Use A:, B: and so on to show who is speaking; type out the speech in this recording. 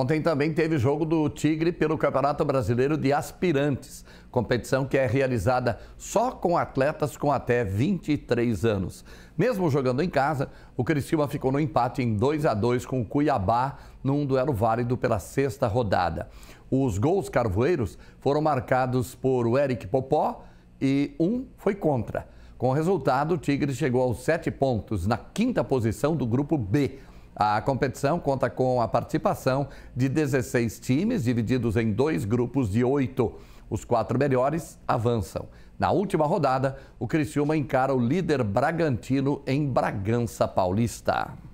A: Ontem também teve jogo do Tigre pelo Campeonato Brasileiro de Aspirantes, competição que é realizada só com atletas com até 23 anos. Mesmo jogando em casa, o Criciúma ficou no empate em 2 a 2 com o Cuiabá num duelo válido pela sexta rodada. Os gols carvoeiros foram marcados por o Eric Popó e um foi contra. Com o resultado, o Tigre chegou aos sete pontos, na quinta posição do grupo B, a competição conta com a participação de 16 times, divididos em dois grupos de oito. Os quatro melhores avançam. Na última rodada, o Criciúma encara o líder Bragantino em Bragança Paulista.